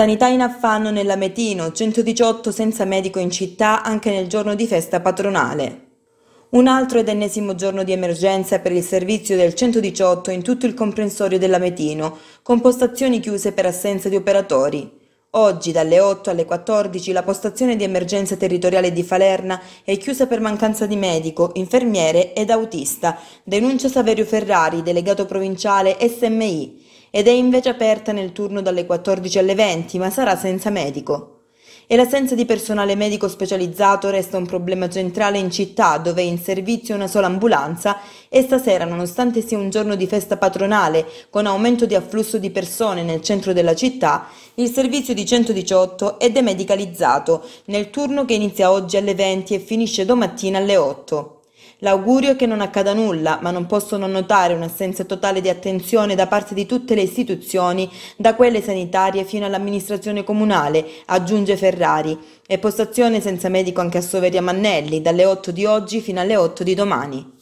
Sanità in affanno nell'Ametino, 118 senza medico in città anche nel giorno di festa patronale. Un altro ed ennesimo giorno di emergenza per il servizio del 118 in tutto il comprensorio dell'Ametino, con postazioni chiuse per assenza di operatori. Oggi dalle 8 alle 14 la postazione di emergenza territoriale di Falerna è chiusa per mancanza di medico, infermiere ed autista, denuncia Saverio Ferrari, delegato provinciale SMI ed è invece aperta nel turno dalle 14 alle 20, ma sarà senza medico. E l'assenza di personale medico specializzato resta un problema centrale in città dove è in servizio una sola ambulanza e stasera, nonostante sia un giorno di festa patronale con aumento di afflusso di persone nel centro della città, il servizio di 118 è demedicalizzato nel turno che inizia oggi alle 20 e finisce domattina alle 8. L'augurio è che non accada nulla, ma non posso non notare un'assenza totale di attenzione da parte di tutte le istituzioni, da quelle sanitarie fino all'amministrazione comunale, aggiunge Ferrari. E postazione senza medico anche a Soveria Mannelli, dalle 8 di oggi fino alle 8 di domani.